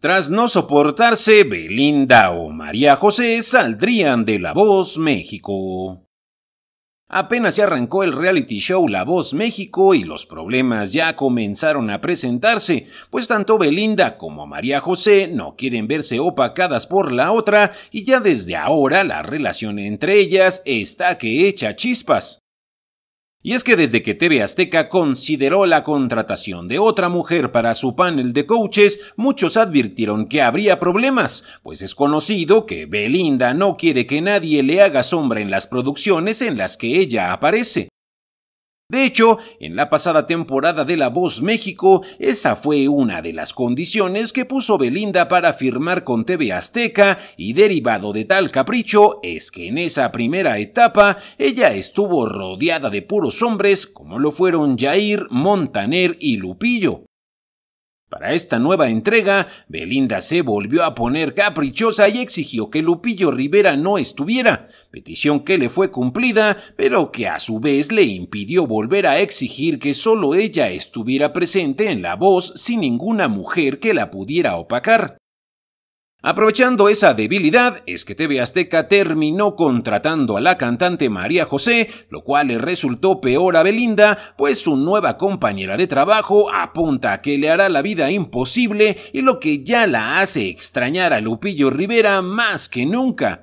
Tras no soportarse, Belinda o María José saldrían de La Voz México. Apenas se arrancó el reality show La Voz México y los problemas ya comenzaron a presentarse, pues tanto Belinda como María José no quieren verse opacadas por la otra y ya desde ahora la relación entre ellas está que echa chispas. Y es que desde que TV Azteca consideró la contratación de otra mujer para su panel de coaches, muchos advirtieron que habría problemas, pues es conocido que Belinda no quiere que nadie le haga sombra en las producciones en las que ella aparece. De hecho, en la pasada temporada de La Voz México, esa fue una de las condiciones que puso Belinda para firmar con TV Azteca y derivado de tal capricho es que en esa primera etapa ella estuvo rodeada de puros hombres como lo fueron Jair, Montaner y Lupillo. Para esta nueva entrega, Belinda se volvió a poner caprichosa y exigió que Lupillo Rivera no estuviera, petición que le fue cumplida, pero que a su vez le impidió volver a exigir que solo ella estuviera presente en la voz sin ninguna mujer que la pudiera opacar. Aprovechando esa debilidad, es que TV Azteca terminó contratando a la cantante María José, lo cual le resultó peor a Belinda, pues su nueva compañera de trabajo apunta que le hará la vida imposible y lo que ya la hace extrañar a Lupillo Rivera más que nunca.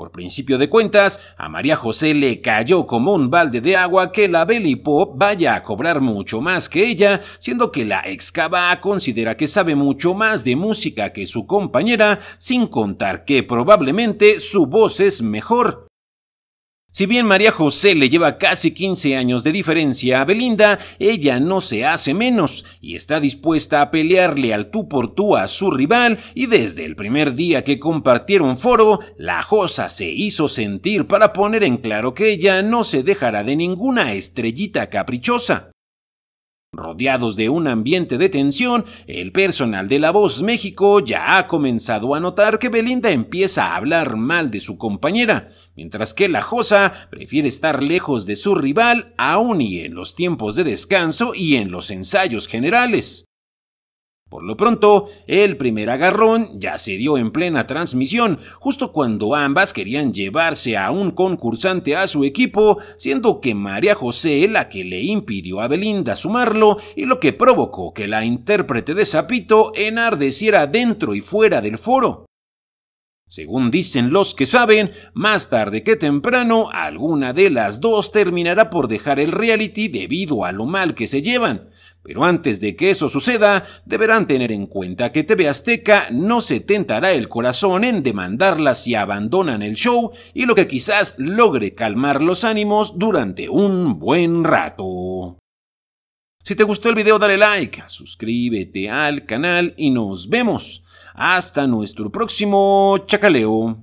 Por principio de cuentas, a María José le cayó como un balde de agua que la Belly Pop vaya a cobrar mucho más que ella, siendo que la excava considera que sabe mucho más de música que su compañera, sin contar que probablemente su voz es mejor. Si bien María José le lleva casi 15 años de diferencia a Belinda, ella no se hace menos y está dispuesta a pelearle al tú por tú a su rival y desde el primer día que compartieron foro, la Josa se hizo sentir para poner en claro que ella no se dejará de ninguna estrellita caprichosa. Rodeados de un ambiente de tensión, el personal de La Voz México ya ha comenzado a notar que Belinda empieza a hablar mal de su compañera, mientras que la Josa prefiere estar lejos de su rival aún y en los tiempos de descanso y en los ensayos generales. Por lo pronto, el primer agarrón ya se dio en plena transmisión, justo cuando ambas querían llevarse a un concursante a su equipo, siendo que María José la que le impidió a Belinda sumarlo y lo que provocó que la intérprete de Zapito enardeciera dentro y fuera del foro. Según dicen los que saben, más tarde que temprano alguna de las dos terminará por dejar el reality debido a lo mal que se llevan. Pero antes de que eso suceda, deberán tener en cuenta que TV Azteca no se tentará el corazón en demandarla si abandonan el show y lo que quizás logre calmar los ánimos durante un buen rato. Si te gustó el video dale like, suscríbete al canal y nos vemos. Hasta nuestro próximo chacaleo.